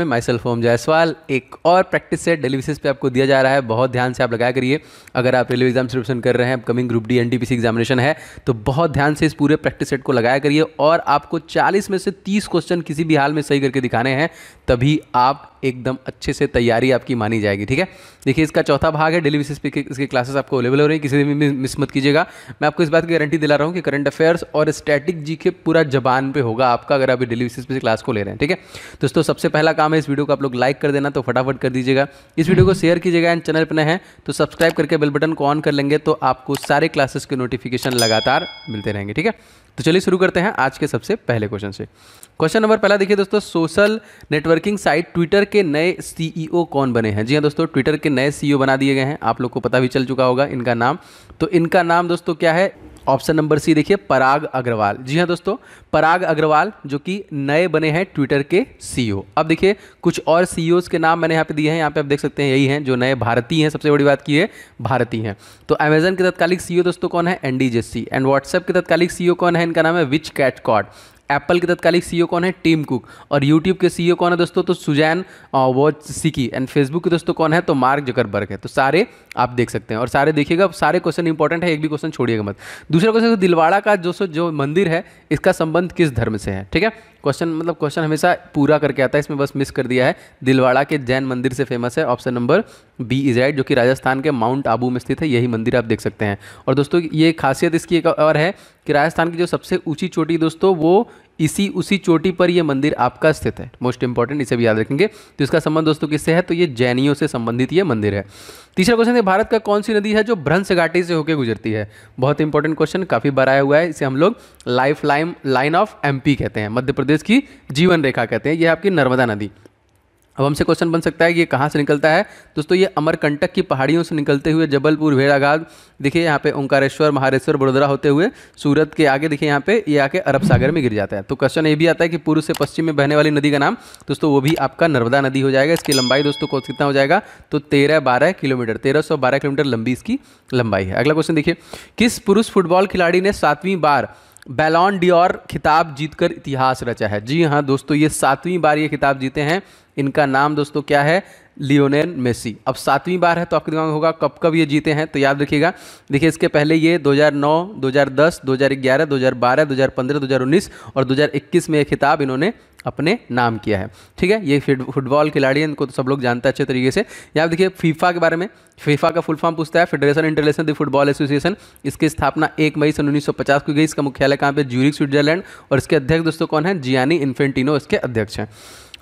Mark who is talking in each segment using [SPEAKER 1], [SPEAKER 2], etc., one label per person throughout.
[SPEAKER 1] मैं my self home Jaiswal एक और प्रैक्टिस सेट डेली पे आपको दिया जा रहा है बहुत ध्यान से आप लगाया करिए अगर आप रेलवे एग्जाम सिलेक्शन कर रहे हैं upcoming group D N T examination है तो बहुत ध्यान से इस पूरे प्रैक्टिस सेट को लगाया करिए और आपको 40 में से 30 क्वेश्चन किसी भी हाल में सही करके दिखाने हैं तभी आप एकदम अच्छे से तैयारी आपकी मानी जाएगी ठीक है देखिए इसका चौथा भाग है डेली बेसिस पे इसकी क्लासेस आपको अवेलेबल हो रही है किसी भी मिस मत कीजिएगा मैं आपको इस बात की गारंटी दिला रहा हूँ कि करंट अफेयर्स और स्टैटिक जी के पूरा जबान पे होगा आपका अगर आप डेली बेसिस पे क्लास को ले रहे हैं ठीक है दोस्तों सबसे पहला काम है इस वीडियो को आप लोग लाइक कर देना तो फटाफट कर दीजिएगा इस वीडियो को शेयर कीजिएगा एंड चैनल पर नए तो सब्सक्राइब करके बेल बटन को ऑन कर लेंगे तो आपको सारे क्लासेस के नोटिफिकेशन लगातार मिलते रहेंगे ठीक है तो चलिए शुरू करते हैं आज के सबसे पहले क्वेश्चन से क्वेश्चन नंबर पहला देखिए दोस्तों सोशल नेटवर्किंग साइट ट्विटर के नए सीईओ e कौन बने हैं जी हाँ दोस्तों ट्विटर के नए सीईओ e बना दिए गए हैं आप लोग को पता भी चल चुका होगा इनका नाम तो इनका नाम दोस्तों क्या है ऑप्शन नंबर सी देखिए पराग अग्रवाल जी हाँ दोस्तों पराग अग्रवाल जो कि नए बने हैं ट्विटर के सीईओ e अब देखिए कुछ और सीईओज e के नाम मैंने यहाँ पे दिए हैं यहाँ पे आप देख सकते हैं यही हैं जो नए भारतीय हैं सबसे बड़ी बात की है भारतीय हैं तो अमेजन के तत्कालिक सीईओ e दोस्तों कौन है एनडीजेसी एंड व्हाट्सएप के तत्कालिक सीईओ कौन है इनका नाम है विच कैट कॉड एप्पल के तत्कालिक सीईओ e कौन है टीम कुक और यूट्यूब के सीईओ e कौन है दोस्तों तो Susan Wojcicki and Facebook के दोस्तों कौन है तो मार्क जकरबर्ग है तो सारे आप देख सकते हैं और सारे देखिएगा सारे क्वेश्चन इंपॉर्टेंट है एक भी क्वेश्चन छोड़िएगा मत दूसरा क्वेश्चन दिलवाड़ा का जो जो मंदिर है इसका संबंध किस धर्म से है ठीक है क्वेश्चन मतलब क्वेश्चन हमेशा पूरा करके आता है इसमें बस मिस कर दिया है दिलवाड़ा के जैन मंदिर से फेमस है option number B is right जो कि राजस्थान के माउंट आबू में स्थित है यही मंदिर आप देख सकते हैं और दोस्तों ये खासियत इसकी एक और है कि राजस्थान की जो सबसे ऊंची चोटी दोस्तों वो इसी उसी चोटी पर यह मंदिर आपका स्थित है मोस्ट इंपॉर्टेंट इसे भी याद रखेंगे तो इसका संबंध दोस्तों किससे है तो ये जैनियों से संबंधित ये मंदिर है तीसरा क्वेश्चन है भारत का कौन सी नदी है जो भ्रंश घाटी से होकर गुजरती है बहुत इंपॉर्टेंट क्वेश्चन काफ़ी बार आया हुआ है इसे हम लोग life line line of MP कहते हैं मध्य प्रदेश की जीवन रेखा कहते हैं यह आपकी नर्मदा नदी अब हमसे क्वेश्चन बन सकता है कि ये कहाँ से निकलता है दोस्तों ये अमरकंटक की पहाड़ियों से निकलते हुए जबलपुर भेड़ाघाट देखिए यहाँ पे ओंकारेश्वर महारेश्वर बड़ोदरा होते हुए सूरत के आगे देखिए यहाँ पे ये आके अरब सागर में गिर जाता है तो क्वेश्चन ये भी आता है कि पूर्व से पश्चिम में बहने वाली नदी का नाम दोस्तों वो भी आपका नर्मदा नदी हो जाएगा इसकी लंबाई दोस्तों को कितना हो जाएगा तो तेरह बारह किलोमीटर तेरह सौ बारह किलोमीटर लंबी इसकी लंबाई है अगला क्वेश्चन देखिए किस पुरुष फुटबॉल खिलाड़ी ने सातवीं बार बैलॉन डियोर खिताब जीतकर इतिहास रचा है जी हाँ दोस्तों ये सातवीं बार ये खिताब जीते हैं इनका नाम दोस्तों क्या है लियोनेल मेसी अब सातवीं बार है तो आपके दिमाग होगा कब कब ये जीते हैं तो याद रखिएगा देखिए इसके पहले ये 2009, 2010, 2011, 2012, 2015, 2019 और 2021 में ये खिताब इन्होंने अपने नाम किया है ठीक है ये फुटबॉल खिलाड़ी है इनको तो सब लोग जानते हैं अच्छे तरीके से यहाँ देखिए फीफा के बारे में फीफा का फुल फॉर्म पूछता है federation international the football association इसकी स्थापना एक मई सन उन्नीस को गई इसका मुख्यालय कहाँ पे ज्यूरिक स्विट्जरलैंड और इसके अध्यक्ष दोस्तों कौन है जियानी इन्फेंटिनो इसके अध्यक्ष हैं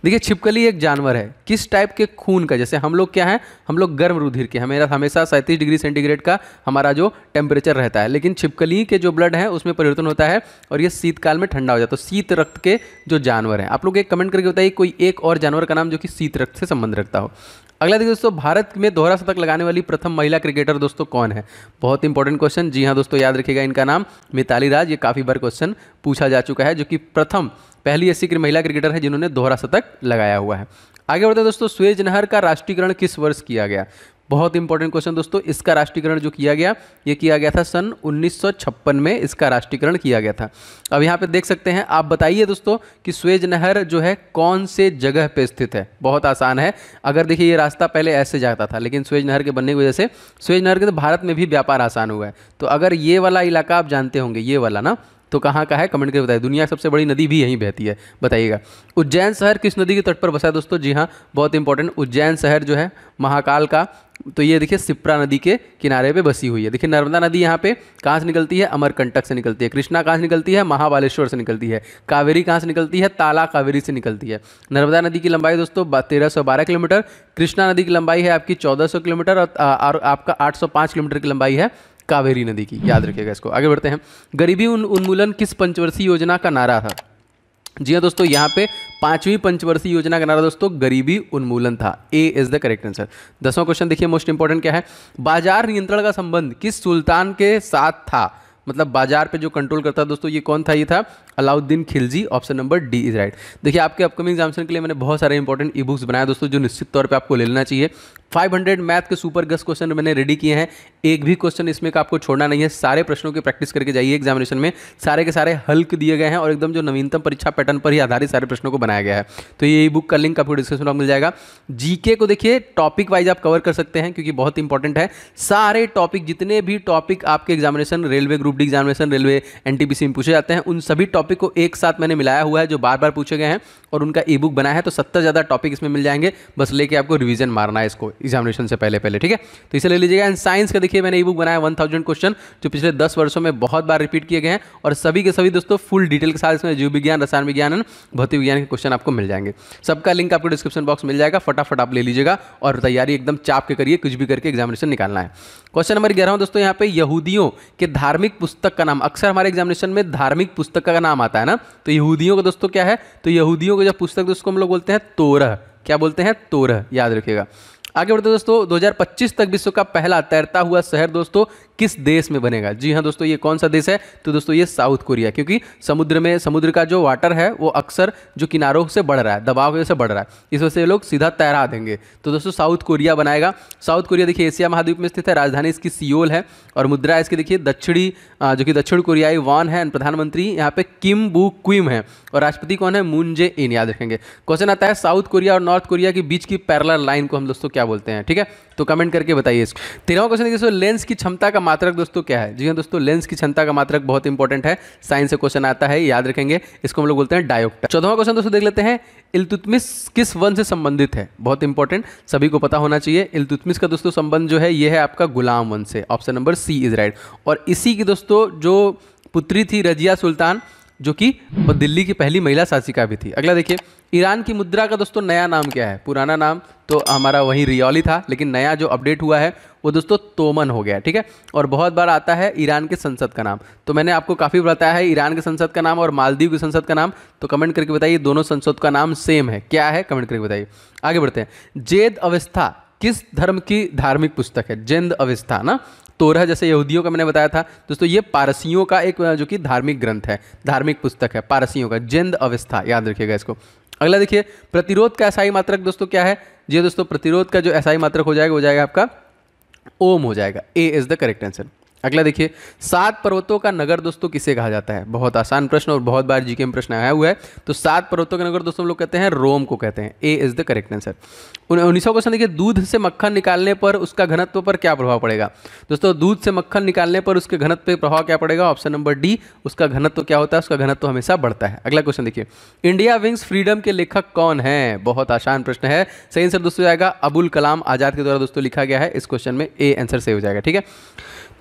[SPEAKER 1] देखिए छिपकली एक जानवर है किस टाइप के खून का जैसे हम लोग क्या है हम लोग गर्म रुधिर के हमेरा हमेशा सैंतीस डिग्री सेंटीग्रेड का हमारा जो टेम्परेचर रहता है लेकिन छिपकली के जो ब्लड है उसमें परिवर्तन होता है और ये शीतकाल में ठंडा हो जाता है तो शीत रक्त के जो जानवर हैं आप लोग एक कमेंट करके बताइए कोई एक और जानवर का नाम जो कि शीत रक्त से संबंध रखता हो अगला देखिए दोस्तों भारत में दोहरा शतक लगाने वाली प्रथम महिला क्रिकेटर दोस्तों कौन है बहुत इंपॉर्टेंट क्वेश्चन जी हाँ दोस्तों याद रखिएगा इनका नाम मिताली राज ये काफ़ी बार क्वेश्चन पूछा जा चुका है जो कि प्रथम पहली ऐसी महिला क्रिकेटर है जिन्होंने दोहरा शतक लगाया हुआ है आगे बढ़ते हैं दोस्तों स्वेज नहर का राष्ट्रीयकरण किस वर्ष किया गया बहुत इंपॉर्टेंट क्वेश्चन दोस्तों इसका राष्ट्रीयकरण जो किया गया ये किया गया था सन 1956 में इसका राष्ट्रीयकरण किया गया था अब यहाँ पे देख सकते हैं आप बताइए दोस्तों कि स्वेज नहर जो है कौन से जगह पे स्थित है बहुत आसान है अगर देखिए ये रास्ता पहले ऐसे जाता था लेकिन स्वेज नहर के बनने की वजह से स्वेज नहर के तो भारत में भी व्यापार आसान हुआ है तो अगर ये वाला इलाका आप जानते होंगे ये वाला ना तो कहाँ का है कमेंट करके बताइए दुनिया की सबसे बड़ी नदी भी यहीं बहती है बताइएगा उज्जैन शहर किस नदी के तट पर बसा है दोस्तों जी हाँ बहुत इंपॉर्टेंट उज्जैन शहर जो है महाकाल का तो ये देखिए सिप्रा नदी के किनारे पे बसी हुई है देखिए नर्मदा नदी यहाँ पे कहाँ से निकलती है अमरकंटक से निकलती है कृष्णा कहाँ से निकलती है महाबालेश्वर से निकलती है कावेरी कहाँ से निकलती है ताला कावेरी से निकलती है नर्मदा नदी की लंबाई दोस्तों तेरह सौ बारह किलोमीटर कृष्णा नदी की लंबाई है आपकी चौदह सौ किलोमीटर और, और आपका आठ सौ पाँच किलोमीटर की लंबाई है कावेरी नदी की याद रखिएगा इसको आगे बढ़ते हैं गरीबी उन, उन्मूलन किस पंचवर्षीय योजना का नारा था जी हाँ दोस्तों यहाँ पे पांचवी पंचवर्षीय योजना का नारा दोस्तों गरीबी उन्मूलन था A is the correct answer दसवां क्वेश्चन देखिए मोस्ट इंपॉर्टेंट क्या है बाजार नियंत्रण का संबंध किस सुल्तान के साथ था मतलब बाजार पे जो कंट्रोल करता है दोस्तों ये कौन था ये था Alauddin Khilji option number D is right देखिए आपके अपकमिंग एग्जामिशन के लिए मैंने बहुत सारे इंपॉर्टेंट ई बुक्स बनाया दोस्तों जो निश्चित तौर पे आपको ले लेना चाहिए 500 मैथ के सुपर गस्ट क्वेश्चन मैंने रेडी किए हैं एक भी क्वेश्चन इसमें का आपको छोड़ना नहीं है सारे प्रश्नों की प्रैक्टिस करके जाइए एग्जामिनेशन में सारे के सारे हल्क दिए गए हैं और एकदम जो नवीनतम परीक्षा पैटर्न पर ही आधारित सारे प्रश्नों को बनाया गया है तो ये बुक का लिंक आपको डिस्क्रिप्शन में मिल जाएगा जीके को देखिए टॉपिक वाइज आप कवर कर सकते हैं क्योंकि बहुत इंपॉर्टेंट है सारे टॉपिक जितने भी टॉपिक आपके examination railway group group D examination railway N में पूछे जाते हैं उन सभी टॉपिक को एक साथ मैंने मिलाया हुआ है जो बार बार पूछे गए हैं और उनका ई बुक बना है तो सत्तर ज़्यादा टॉपिक इसमें मिल जाएंगे बस लेके आपको रिवीजन मारना है इसको एग्जामिनेशन से पहले पहले ठीक है तो इसे ले लीजिएगा एंड साइंस का देखिए मैंने ई बुक बनाया वन थाउजेंड क्वेश्चन जो पिछले दस वर्षों में बहुत बार रिपीट किए गए हैं और सभी के सभी दोस्तों फुल डिटेल के साथ इसमें जीव विज्ञान रसायन विज्ञान एंड भौतिक विज्ञान के क्वेश्चन आपको मिल जाएंगे सबका लिंक आपको डिस्क्रिप्शन बॉक्स मिल जाएगा फटाफट आप ले लीजिएगा और तैयारी एकदम चाप के करिए कुछ भी करके एग्जामिनेशन निकालना है क्वेश्चन नंबर ग्यारह दोस्तों यहाँ पे यहूदियों के धार्मिक पुस्तक का नाम अक्सर हमारे एग्जामिनेशन में धार्मिक पुस्तक का नाम आता है ना तो यहूदियों का दोस्तों क्या है तो यहूदियों को जब पुस्तक तो उसको हम लोग बोलते हैं तोरह क्या बोलते हैं तोरह याद रखिएगा आगे बढ़ते दोस्तों 2025 तक विश्व का पहला तैरता हुआ शहर दोस्तों किस देश में बनेगा जी हाँ दोस्तों ये कौन सा देश है तो दोस्तों ये साउथ कोरिया क्योंकि समुद्र में समुद्र का जो वाटर है वो अक्सर जो किनारों से बढ़ रहा है दबाव से बढ़ रहा है इस वजह से ये लोग सीधा तैरा देंगे तो दोस्तों साउथ कोरिया बनाएगा साउथ कोरिया देखिए एशिया महाद्वीप में स्थित है राजधानी इसकी सियोल है और मुद्रा इसकी देखिए दक्षिणी जो कि दक्षिण कोरियाई वान है प्रधानमंत्री यहाँ पे किम बू क्विम है और राष्ट्रपति कौन है मून जे इन याद रखेंगे क्वेश्चन आता है साउथ कोरिया और नॉर्थ कोरिया के बीच की पैरल लाइन को हम दोस्तों क्या बोलते हैं ठीक है तो कमेंट करके बताइए तेरह क्वेश्चन लेंस की क्षमता का मात्रक दोस्तों क्या है जी हाँ दोस्तों लेंस की क्षमता का मात्रक बहुत इंपॉर्टेंट है साइंस से क्वेश्चन आता है याद रखेंगे इसको हम लोग बोलते हैं डायोप्टा चौथा क्वेश्चन दोस्तों देख लेते हैं इलतुतमिस किस वन से संबंधित है बहुत इंपॉर्टेंट सभी को पता होना चाहिए इलतुतमिस का दोस्तों संबंध जो है ये है आपका गुलाम वन से option number C is right और इसी की दोस्तों जो पुत्री थी रजिया सुल्तान जो कि दिल्ली की पहली महिला शासिका भी थी अगला देखिए ईरान की मुद्रा का दोस्तों नया नाम क्या है पुराना नाम तो हमारा वही रियोली था लेकिन नया जो अपडेट हुआ है वो दोस्तों तोमन हो गया ठीक है और बहुत बार आता है ईरान के संसद का नाम तो मैंने आपको काफ़ी बताया है ईरान के संसद का नाम और मालदीव के संसद का नाम तो कमेंट करके बताइए दोनों संसद का नाम सेम है क्या है कमेंट करके बताइए आगे बढ़ते हैं जेद अवस्था किस धर्म की धार्मिक पुस्तक है जेंद अवस्था ना तोरह जैसे यहूदियों का मैंने बताया था दोस्तों ये पारसियों का एक जो कि धार्मिक ग्रंथ है धार्मिक पुस्तक है पारसियों का जेंद अवस्था याद रखिएगा इसको अगला देखिए प्रतिरोध का एसआई मात्रक दोस्तों क्या है जी दोस्तों प्रतिरोध का जो एसआई मात्रक हो जाएगा हो जाएगा आपका ओम हो जाएगा A is the correct answer अगला देखिए सात पर्वतों का नगर दोस्तों किसे कहा जाता है बहुत आसान प्रश्न और बहुत बार जीके में प्रश्न आया हुआ है तो सात पर्वतों का नगर दोस्तों हम लोग कहते हैं रोम को कहते हैं A is the correct answer उन्नीसवा क्वेश्चन देखिए दूध से मक्खन निकालने पर उसका घनत्व पर क्या प्रभाव पड़ेगा दोस्तों दूध से मक्खन निकालने पर उसके घनत्व पर प्रभाव क्या पड़ेगा ऑप्शन नंबर डी उसका घनत्व क्या होता है उसका घनत्व हमेशा बढ़ता है अगला क्वेश्चन देखिए इंडिया विंग्स फ्रीडम के लेखक कौन है बहुत आसान प्रश्न है सही आंसर दोस्तों जाएगा अबुल कलाम आज़ाद के द्वारा दोस्तों लिखा गया है इस क्वेश्चन में ए आंसर सही हो जाएगा ठीक है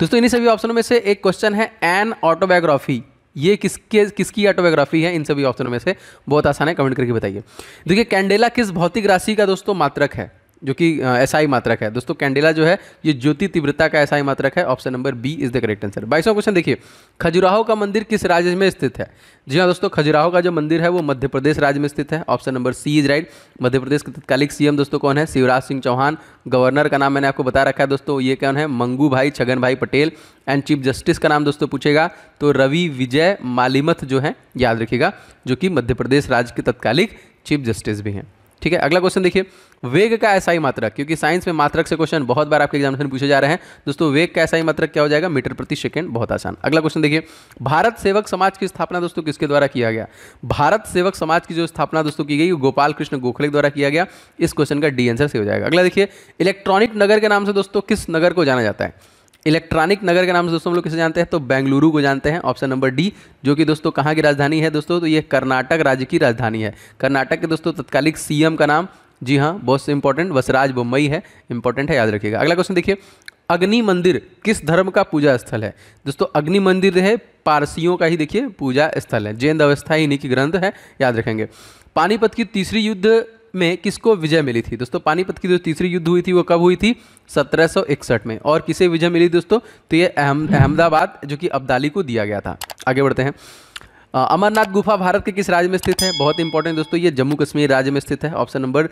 [SPEAKER 1] दोस्तों इन्हीं सभी ऑप्शनों में से एक क्वेश्चन है एन ऑटोबायोग्राफी ये किसके किसकी ऑटोबायोग्राफी है इन सभी ऑप्शनों में से बहुत आसान है कमेंट करके बताइए देखिए कैंडेला किस भौतिक राशि का दोस्तों मात्रक है जो कि एसआई मात्रक है दोस्तों कैंडेला जो है ये ज्योति तीव्रता का एसआई मात्रक है option number B is the correct answer बाईसवा क्वेश्चन देखिए खजुराहो का मंदिर किस राज्य में स्थित है जी हाँ दोस्तों खजुराहो का जो मंदिर है वो मध्य प्रदेश राज्य में स्थित है option number C is right Madhya Pradesh के तत्कालिक सीएम दोस्तों कौन है शिवराज सिंह चौहान गवर्नर का नाम मैंने आपको बता रखा है दोस्तों ये कौन है मंगू भाई छगन भाई पटेल एंड चीफ जस्टिस का नाम दोस्तों पूछेगा तो रवि विजय मालीमथ जो है याद रखिएगा जो कि मध्य प्रदेश राज्य के तत्कालिक चीफ जस्टिस भी हैं ठीक है अगला क्वेश्चन देखिए वेग का ऐसा ही मात्रक क्योंकि साइंस में मात्रक से क्वेश्चन बहुत बार आपके एग्जाम पूछे जा रहे हैं दोस्तों वेग का ऐसा ही मात्रक क्या हो जाएगा मीटर प्रति सेकेंड बहुत आसान अगला क्वेश्चन देखिए भारत सेवक समाज की स्थापना दोस्तों किसके द्वारा किया गया भारत सेवक समाज की जो स्थापना दोस्तों की गई गोपाल कृष्ण गोखले द्वारा किया गया इस क्वेश्चन का डी आंसर से हो जाएगा अगला देखिए इलेक्ट्रॉनिक नगर के नाम से दोस्तों किस नगर को जाना जाता है इलेक्ट्रॉनिक नगर के नाम से दोस्तों हम लोग किसे जानते हैं तो बेंगलुरु को जानते हैं ऑप्शन नंबर डी जो कि दोस्तों कहाँ की राजधानी है दोस्तों तो ये कर्नाटक राज्य की राजधानी है कर्नाटक के दोस्तों तत्कालिक सीएम का नाम जी हाँ बहुत से इंपॉर्टेंट वसराज बम्बई है इंपॉर्टेंट है याद रखिएगा अगला क्वेश्चन देखिए अग्नि मंदिर किस धर्म का पूजा स्थल है दोस्तों अग्नि मंदिर है पारसियों का ही देखिए पूजा स्थल है जैन अवस्था इन्हीं की ग्रंथ है याद रखेंगे पानीपत की तीसरी युद्ध में किसको विजय मिली थी दोस्तों पानीपत की जो तीसरी युद्ध हुई थी वो कब हुई थी 1761 में और किसे विजय मिली दोस्तों तो ये अहमदाबाद जो कि अब्दाली को दिया गया था आगे बढ़ते हैं अमरनाथ गुफा भारत के किस राज्य में स्थित है बहुत इंपॉर्टेंट दोस्तों ये जम्मू कश्मीर राज्य में स्थित है ऑप्शन नंबर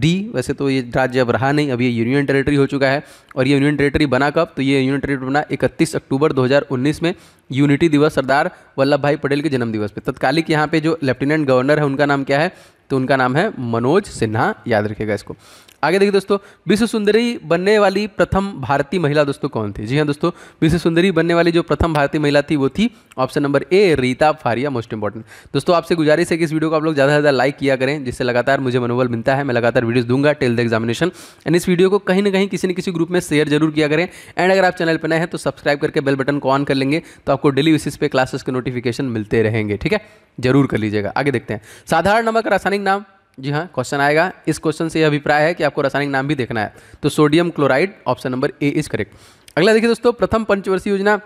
[SPEAKER 1] डी वैसे तो ये राज्य अब रहा नहीं अब ये यूनियन टेरेटरी हो चुका है और ये यूनियन टेरेटरी बना कब तो ये यूनियन टेरेटरी बना 31 अक्टूबर 2019 में यूनिटी दिवस सरदार वल्लभ भाई पटेल के जन्म दिवस तत्कालिक यहाँ पे जो लेफ्टिनेंट गवर्नर है उनका नाम क्या है तो उनका नाम है मनोज सिन्हा याद रखेगा इसको आगे देखिए दोस्तों विश्व सुंदरी बनने वाली प्रथम भारतीय महिला दोस्तों कौन थी जी हाँ दोस्तों विश्व सुंदरी बनने वाली जो प्रथम भारतीय महिला थी वो थी option number A Reita Faria most important दोस्तों आपसे गुजारिश है कि इस वीडियो को आप लोग ज़्यादा से ज़्यादा लाइक किया करें जिससे लगातार मुझे मनोबल मिलता है मैं लगातार वीडियोज़ दूंगा टेल द एग्जामिनेशन एंड इस वीडियो को कहीं ना कहीं किसी न किसी ग्रुप में शेयर जरूर किया करें एंड अगर आप चैनल पर नए हैं तो सब्सक्राइब करके बेल बटन को ऑन कर लेंगे तो आपको डेली बेसिस पे क्लासेस के नोटिफिकेशन मिलते रहेंगे ठीक है जरूर कर लीजिएगा आगे देखते हैं साधारण नमक रासायनिक नाम जी हाँ क्वेश्चन आएगा इस क्वेश्चन से यह अभिप्राय है कि आपको रासायनिक नाम भी देखना है तो sodium chloride option number A is correct अगला देखिए दोस्तों प्रथम पंचवर्षीय योजना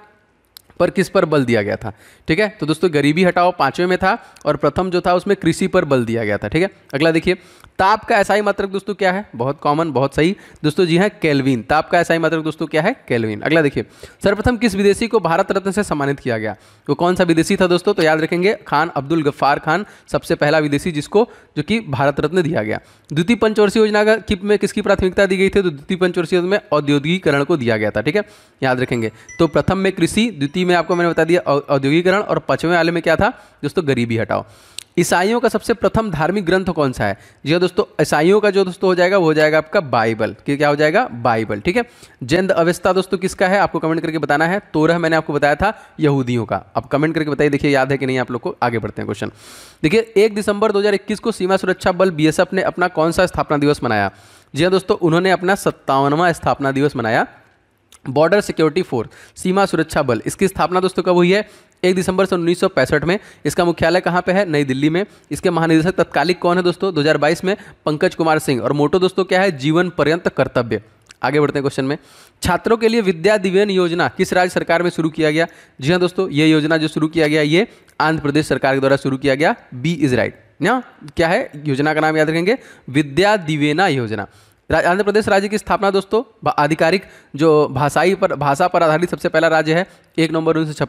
[SPEAKER 1] पर किस पर बल दिया गया था ठीक है तो दोस्तों गरीबी हटाओ पांचवें में था और प्रथम जो था उसमें कृषि पर बल दिया गया था ठीक है अगला देखिए ताप का ऐसा ही मात्रक दोस्तों क्या है बहुत कॉमन बहुत सही दोस्तों जी है हाँ, कैलविन ताप का ऐसा ही मात्रक दोस्तों क्या है कैलविन अगला देखिए सर्वप्रथम किस विदेशी को भारत रत्न से सम्मानित किया गया वो कौन सा विदेशी था दोस्तों तो याद रखेंगे खान अब्दुल गफ्फार खान सबसे पहला विदेशी जिसको जो कि भारत रत्न दिया गया द्वितीय पंचवर्षीय योजना का किप में किसकी प्राथमिकता दी गई थी तो द्वितीय पंचवर्षीय में औद्योगिकरण को दिया गया था ठीक है याद रखेंगे तो प्रथम में कृषि द्वितीय में आपको मैंने बता दिया औद्योगिकरण और पाँचवें वाले में क्या था दोस्तों गरीबी हटाओ ईसाइयों का सबसे प्रथम धार्मिक ग्रंथ कौन सा है जी हाँ दोस्तों ईसाइयों का जो दोस्तों हो जाएगा वो हो जाएगा आपका बाइबल कि क्या हो जाएगा बाइबल ठीक है जैन अवस्था दोस्तों किसका है आपको कमेंट करके बताना है तोरह मैंने आपको बताया था यहूदियों का अब कमेंट करके बताइए देखिए याद है कि नहीं आप लोग को आगे बढ़ते हैं क्वेश्चन देखिए एक दिसंबर दो को सीमा सुरक्षा बल बी ने अपना कौन सा स्थापना दिवस मनाया जी हाँ दोस्तों उन्होंने अपना सत्तावनवा स्थापना दिवस मनाया बॉर्डर सिक्योरिटी फोर्स सीमा सुरक्षा बल इसकी स्थापना दोस्तों कब हुई है एक दिसंबर सन उन्नीस में इसका मुख्यालय कहाँ पे है नई दिल्ली में इसके महानिदेशक तत्कालिक कौन है दोस्तों 2022 में पंकज कुमार सिंह और मोटो दोस्तों क्या है जीवन पर्यंत कर्तव्य आगे बढ़ते हैं क्वेश्चन में छात्रों के लिए विद्या दिव्यन योजना किस राज्य सरकार में शुरू किया गया जी हाँ दोस्तों ये योजना जो शुरू किया गया ये आंध्र प्रदेश सरकार के द्वारा शुरू किया गया बी इज राइट ना क्या है योजना का नाम याद रखेंगे विद्या दिवेना योजना आंध्र प्रदेश राज्य की स्थापना दोस्तों आधिकारिक जो भाषाई पर भाषा पर आधारित सबसे पहला राज्य है एक नवंबर उन्नीस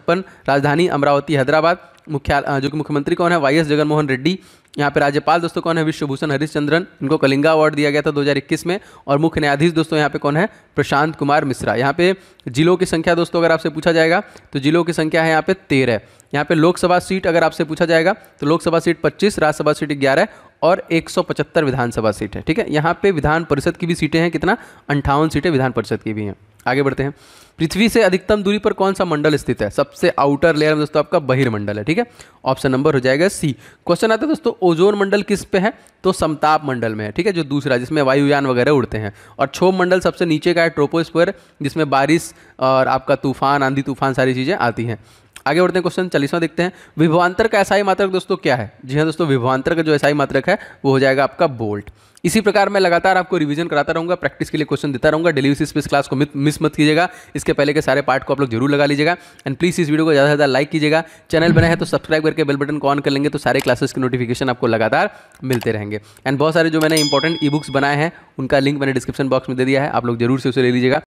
[SPEAKER 1] राजधानी अमरावती हैदराबाद मुख्यालय जो कि मुख्यमंत्री कौन है वाई एस जगनमोहन रेड्डी यहाँ पे राज्यपाल दोस्तों कौन है विश्वभूषण हरिश्चंद्रन इनको कलिंगा अवार्ड दिया गया था 2021 में और मुख्य न्यायाधीश दोस्तों यहाँ पे कौन है प्रशांत कुमार मिश्रा यहाँ पे जिलों की संख्या दोस्तों अगर आपसे पूछा जाएगा तो जिलों की संख्या है यहाँ पे तेरह यहाँ पे लोकसभा सीट अगर आपसे पूछा जाएगा तो लोकसभा सीट 25 राज्यसभा सीट 11 और 175 विधानसभा सीट है ठीक है यहाँ पे विधान परिषद की भी सीटें हैं कितना अंठावन सीटें विधान परिषद की भी हैं आगे बढ़ते हैं पृथ्वी से अधिकतम दूरी पर कौन सा मंडल स्थित है सबसे आउटर लेयर में दोस्तों आपका बहिर्मंडल है ठीक है ऑप्शन नंबर हो जाएगा सी क्वेश्चन आता है दोस्तों ओजोन मंडल किस पे है तो समताप मंडल में है ठीक है जो दूसरा जिसमें वायुयान वगैरह उड़ते हैं और क्षोभ मंडल सबसे नीचे का है ट्रोपोस्फेयर जिसमें बारिश और आपका तूफान आंधी तूफान सारी चीज़ें आती हैं आगे बढ़ते हैं क्वेश्चन चालीसवां देखते हैं विभवांतर का ऐसा ही मात्रक दोस्तों क्या है जी हाँ दोस्तों विभवांतर का जो ऐसा ही मात्रक है वो हो जाएगा आपका बोल्ट इसी प्रकार मैं लगातार आपको रिवीजन कराता रहूंगा प्रैक्टिस के लिए क्वेश्चन देता रहूंगा डेली बेसिस पे इस क्लास को मिस मत कीजिएगा इसके पहले के सारे पार्ट को आप लोग जरूर लगा लीजिएगा एंड प्लीज़ इस वीडियो को ज़्यादा से ज़्यादा लाइक कीजिएगा चैनल बना है तो सब्सक्राइब करके बेल बटन को ऑन कर लेंगे तो सारे क्लासेस के नोटिफिकेशन आपको लगातार मिलते रहेंगे एंड बहुत सारे जो मैंने इंपॉर्टेंट ई बुक्स बनाए हैं उनका लिंक मैंने डिस्क्रिप्शन बॉक्स में दे दिया है आप लोग जरूर से उसे ले लीजिएगा